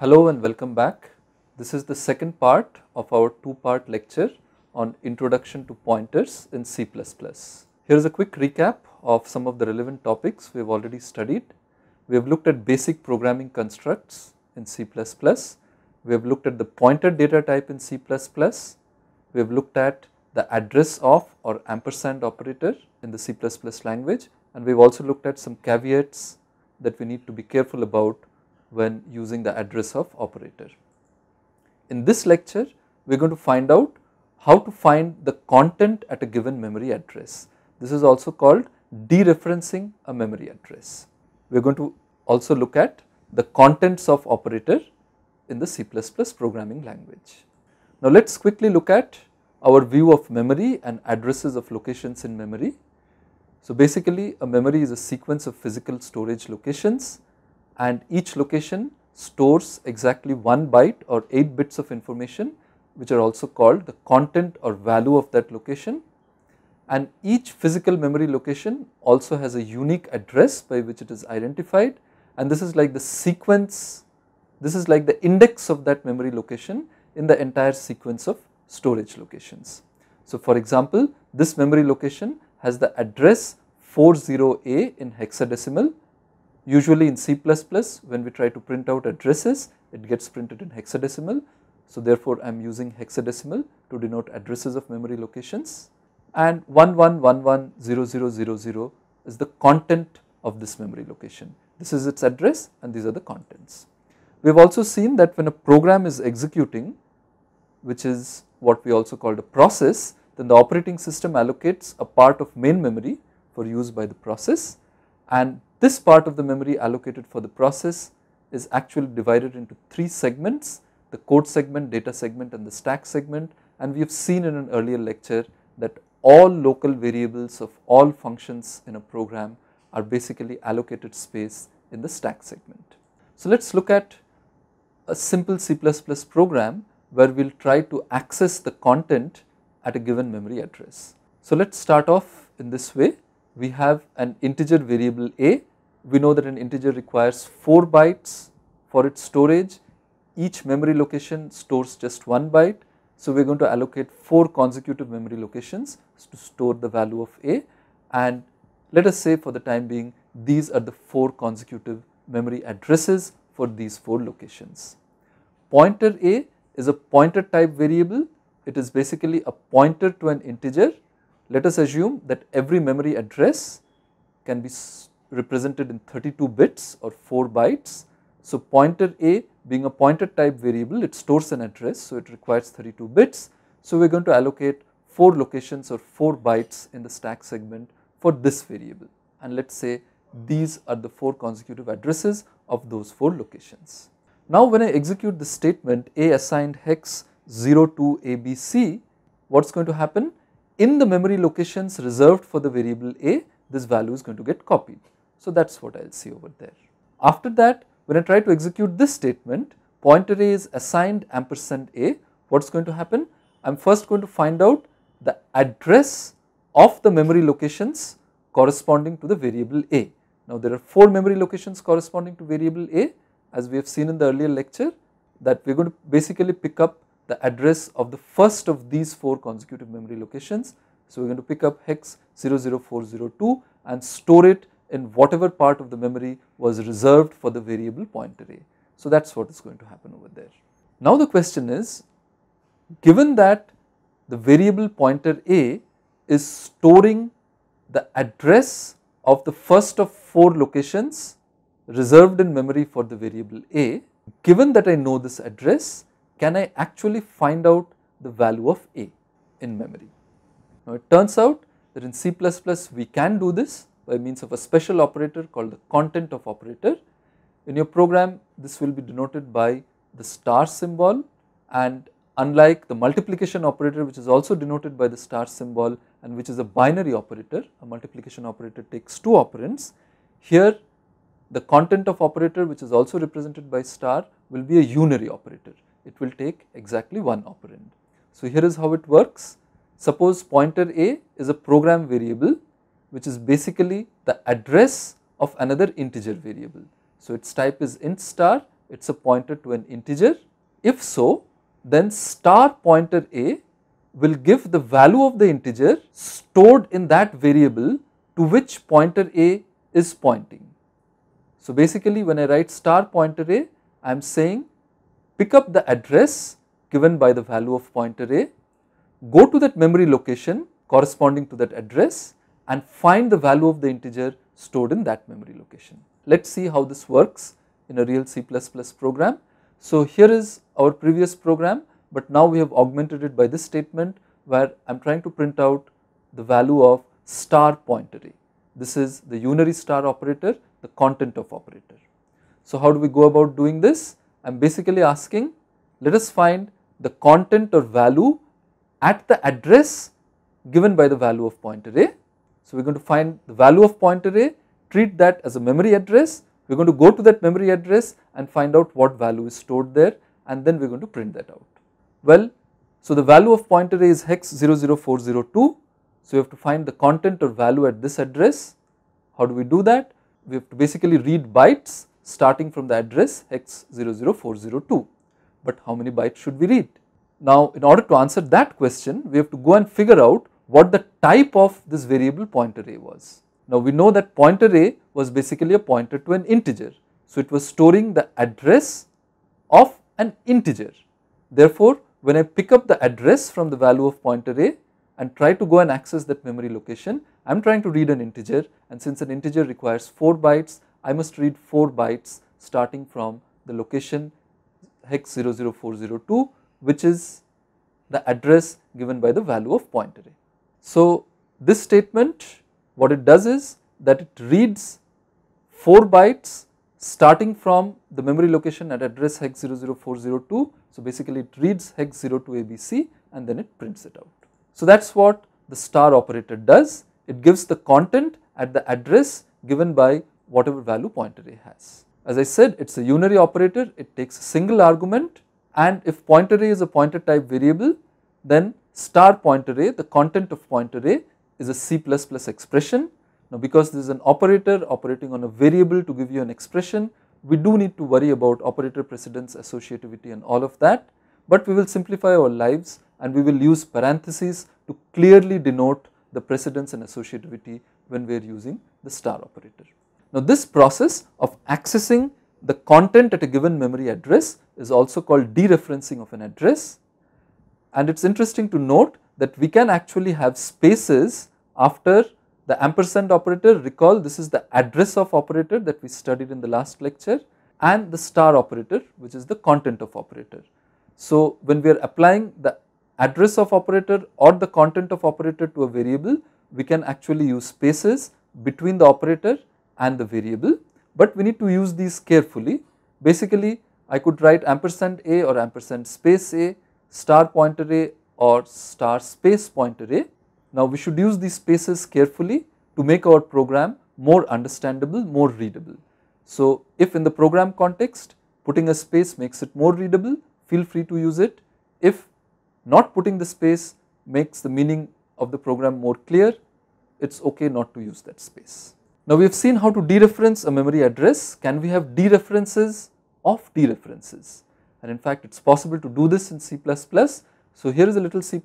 Hello and welcome back. This is the second part of our two-part lecture on Introduction to Pointers in C++. Here is a quick recap of some of the relevant topics we have already studied. We have looked at basic programming constructs in C++. We have looked at the pointer data type in C++. We have looked at the address of or ampersand operator in the C++ language and we have also looked at some caveats that we need to be careful about when using the address of operator. In this lecture, we are going to find out how to find the content at a given memory address. This is also called dereferencing a memory address. We are going to also look at the contents of operator in the C++ programming language. Now let us quickly look at our view of memory and addresses of locations in memory. So basically a memory is a sequence of physical storage locations and each location stores exactly 1 byte or 8 bits of information which are also called the content or value of that location and each physical memory location also has a unique address by which it is identified and this is like the sequence, this is like the index of that memory location in the entire sequence of storage locations. So, for example, this memory location has the address 40A in hexadecimal Usually in C++ when we try to print out addresses it gets printed in hexadecimal. So therefore I am using hexadecimal to denote addresses of memory locations and 11110000 is the content of this memory location. This is its address and these are the contents. We have also seen that when a program is executing which is what we also called a process then the operating system allocates a part of main memory for use by the process and this part of the memory allocated for the process is actually divided into three segments, the code segment, data segment and the stack segment and we have seen in an earlier lecture that all local variables of all functions in a program are basically allocated space in the stack segment. So, let us look at a simple C++ program where we will try to access the content at a given memory address. So, let us start off in this way. We have an integer variable a we know that an integer requires 4 bytes for its storage. Each memory location stores just 1 byte. So, we are going to allocate 4 consecutive memory locations to store the value of A and let us say for the time being these are the 4 consecutive memory addresses for these 4 locations. Pointer A is a pointer type variable. It is basically a pointer to an integer. Let us assume that every memory address can be stored represented in 32 bits or 4 bytes. So, pointer A being a pointer type variable it stores an address so it requires 32 bits. So, we are going to allocate 4 locations or 4 bytes in the stack segment for this variable and let us say these are the 4 consecutive addresses of those 4 locations. Now when I execute the statement A assigned hex 0 to ABC, what is going to happen? In the memory locations reserved for the variable A, this value is going to get copied. So that's what I'll see over there. After that, when I try to execute this statement, pointer A is assigned ampersand A, what's going to happen? I'm first going to find out the address of the memory locations corresponding to the variable A. Now there are 4 memory locations corresponding to variable A as we have seen in the earlier lecture that we are going to basically pick up the address of the first of these 4 consecutive memory locations. So we are going to pick up hex 00402 and store it in whatever part of the memory was reserved for the variable point array. So that is what is going to happen over there. Now the question is given that the variable pointer A is storing the address of the first of four locations reserved in memory for the variable A, given that I know this address, can I actually find out the value of A in memory? Now it turns out that in C++ we can do this by means of a special operator called the content of operator. In your program this will be denoted by the star symbol and unlike the multiplication operator which is also denoted by the star symbol and which is a binary operator, a multiplication operator takes two operands. Here the content of operator which is also represented by star will be a unary operator, it will take exactly one operand. So, here is how it works. Suppose pointer A is a program variable which is basically the address of another integer variable. So, its type is int star, it is a pointer to an integer. If so, then star pointer a will give the value of the integer stored in that variable to which pointer a is pointing. So, basically when I write star pointer a, I am saying pick up the address given by the value of pointer a, go to that memory location corresponding to that address and find the value of the integer stored in that memory location. Let us see how this works in a real C++ program. So here is our previous program but now we have augmented it by this statement where I am trying to print out the value of star pointer a. This is the unary star operator, the content of operator. So how do we go about doing this? I am basically asking let us find the content or value at the address given by the value of pointer a so, we are going to find the value of point array, treat that as a memory address. We are going to go to that memory address and find out what value is stored there and then we are going to print that out. Well, so the value of point array is hex 00402. So, we have to find the content or value at this address. How do we do that? We have to basically read bytes starting from the address hex 00402. But how many bytes should we read? Now, in order to answer that question, we have to go and figure out what the type of this variable point array was. Now we know that point array was basically a pointer to an integer. So it was storing the address of an integer. Therefore, when I pick up the address from the value of point array and try to go and access that memory location, I am trying to read an integer and since an integer requires 4 bytes, I must read 4 bytes starting from the location hex 00402 which is the address given by the value of point array. So, this statement what it does is that it reads 4 bytes starting from the memory location at address hex 00402. So, basically it reads hex 02 ABC and then it prints it out. So, that is what the star operator does. It gives the content at the address given by whatever value pointer A has. As I said, it is a unary operator, it takes a single argument and if pointer A is a pointer type variable, then star point array, the content of point array is a C++ expression. Now, because this is an operator operating on a variable to give you an expression, we do need to worry about operator precedence, associativity and all of that, but we will simplify our lives and we will use parentheses to clearly denote the precedence and associativity when we are using the star operator. Now, this process of accessing the content at a given memory address is also called dereferencing of an address and it is interesting to note that we can actually have spaces after the ampersand operator recall this is the address of operator that we studied in the last lecture and the star operator which is the content of operator. So, when we are applying the address of operator or the content of operator to a variable we can actually use spaces between the operator and the variable but we need to use these carefully. Basically I could write ampersand A or ampersand space A star point array or star space point array. Now we should use these spaces carefully to make our program more understandable, more readable. So if in the program context putting a space makes it more readable, feel free to use it. If not putting the space makes the meaning of the program more clear, it is okay not to use that space. Now we have seen how to dereference a memory address. Can we have dereferences of dereferences? and in fact it is possible to do this in C++. So, here is a little C++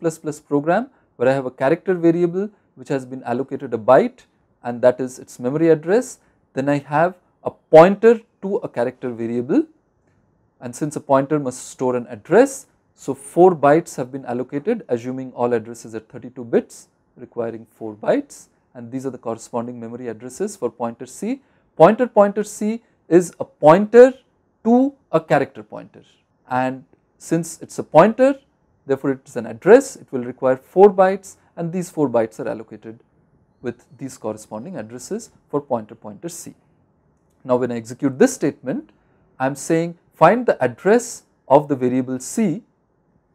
program where I have a character variable which has been allocated a byte and that is its memory address. Then I have a pointer to a character variable and since a pointer must store an address. So, 4 bytes have been allocated assuming all addresses are 32 bits requiring 4 bytes and these are the corresponding memory addresses for pointer C. Pointer pointer C is a pointer to a character pointer and since it is a pointer therefore it is an address it will require 4 bytes and these 4 bytes are allocated with these corresponding addresses for pointer pointer C. Now when I execute this statement I am saying find the address of the variable C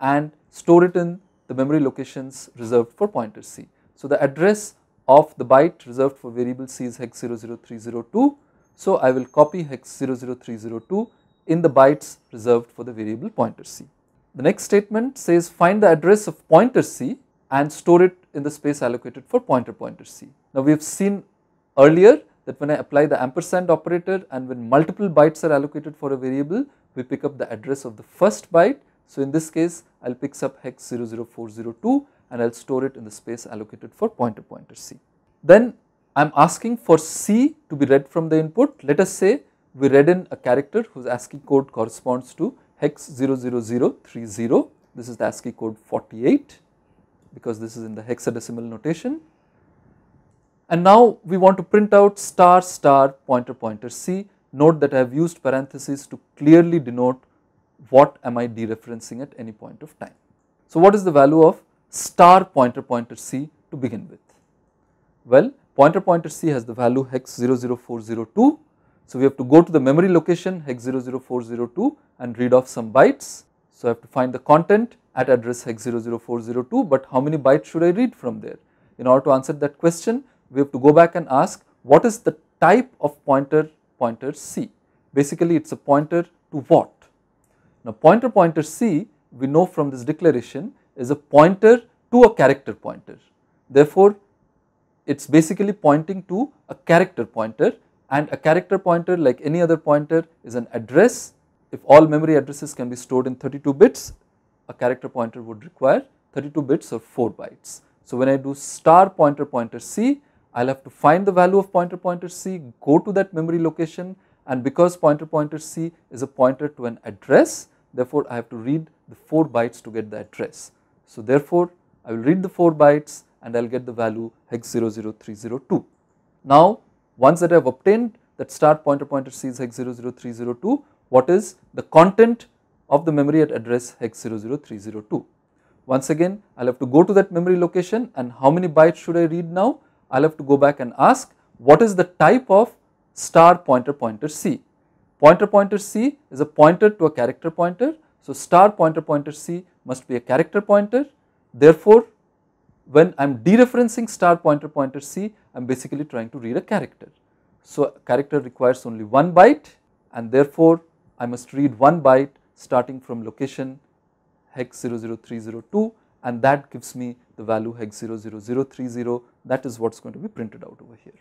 and store it in the memory locations reserved for pointer C. So the address of the byte reserved for variable C is hex 00302. So I will copy hex 00302 in the bytes reserved for the variable pointer c. The next statement says find the address of pointer c and store it in the space allocated for pointer pointer c. Now we have seen earlier that when I apply the ampersand operator and when multiple bytes are allocated for a variable, we pick up the address of the first byte. So in this case, I will pick up hex 00402 and I will store it in the space allocated for pointer pointer c. Then I am asking for c to be read from the input. Let us say we read in a character whose ASCII code corresponds to hex 00030. This is the ASCII code 48 because this is in the hexadecimal notation. And now we want to print out star star pointer pointer C. Note that I have used parentheses to clearly denote what am I dereferencing at any point of time. So what is the value of star pointer pointer C to begin with? Well, pointer pointer C has the value hex 00402 so, we have to go to the memory location hex 00402 and read off some bytes. So, I have to find the content at address hex 00402, but how many bytes should I read from there? In order to answer that question, we have to go back and ask what is the type of pointer pointer C? Basically, it is a pointer to what? Now, pointer pointer C we know from this declaration is a pointer to a character pointer. Therefore, it is basically pointing to a character pointer and a character pointer like any other pointer is an address. If all memory addresses can be stored in 32 bits, a character pointer would require 32 bits or 4 bytes. So, when I do star pointer pointer C, I will have to find the value of pointer pointer C, go to that memory location and because pointer pointer C is a pointer to an address, therefore I have to read the 4 bytes to get the address. So, therefore, I will read the 4 bytes and I will get the value hex 00302. Now, once that I have obtained that start pointer pointer c is hex 00302, what is the content of the memory at address hex 00302. Once again, I will have to go to that memory location and how many bytes should I read now? I will have to go back and ask what is the type of star pointer pointer C. Pointer pointer C is a pointer to a character pointer. So, star pointer pointer C must be a character pointer. Therefore, when I am dereferencing star pointer pointer C, I am basically trying to read a character. So, character requires only one byte and therefore, I must read one byte starting from location hex 00302 and that gives me the value hex 00030 that is what is going to be printed out over here.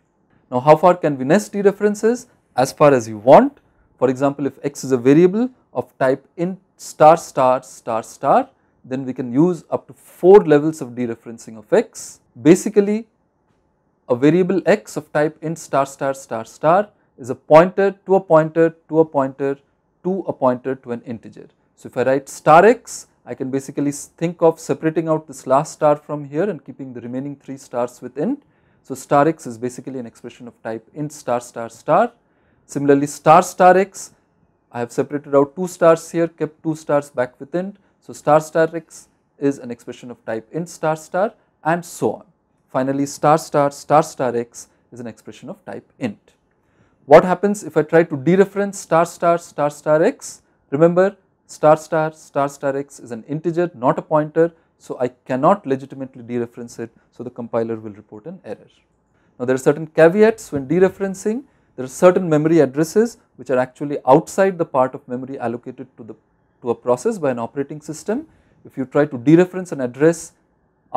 Now, how far can we nest dereferences? As far as you want. For example, if x is a variable of type int star star star star, then we can use up to 4 levels of dereferencing of x. Basically a variable x of type int star star star star is a pointer to a pointer to a pointer to a pointer to an integer. So if I write star x I can basically think of separating out this last star from here and keeping the remaining 3 stars with int. So star x is basically an expression of type int star star star. Similarly star star x I have separated out 2 stars here kept 2 stars back with int so, star star x is an expression of type int star star and so on. Finally, star star star star x is an expression of type int. What happens if I try to dereference star star star star x? Remember star star star star x is an integer not a pointer. So, I cannot legitimately dereference it. So, the compiler will report an error. Now, there are certain caveats when dereferencing. There are certain memory addresses which are actually outside the part of memory allocated to the to a process by an operating system, if you try to dereference an address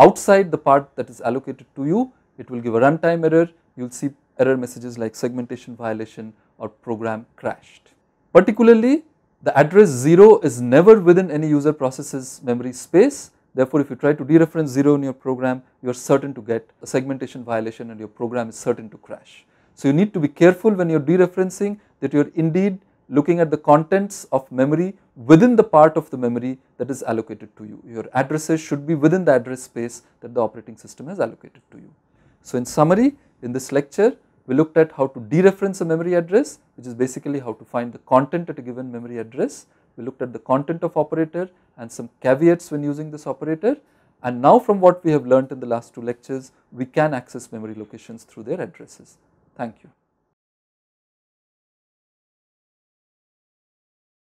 outside the part that is allocated to you, it will give a runtime error, you will see error messages like segmentation violation or program crashed. Particularly, the address 0 is never within any user process's memory space. Therefore, if you try to dereference 0 in your program, you are certain to get a segmentation violation and your program is certain to crash. So, you need to be careful when you are dereferencing that you are indeed looking at the contents of memory within the part of the memory that is allocated to you. Your addresses should be within the address space that the operating system has allocated to you. So, in summary in this lecture we looked at how to dereference a memory address which is basically how to find the content at a given memory address. We looked at the content of operator and some caveats when using this operator and now from what we have learnt in the last two lectures we can access memory locations through their addresses. Thank you.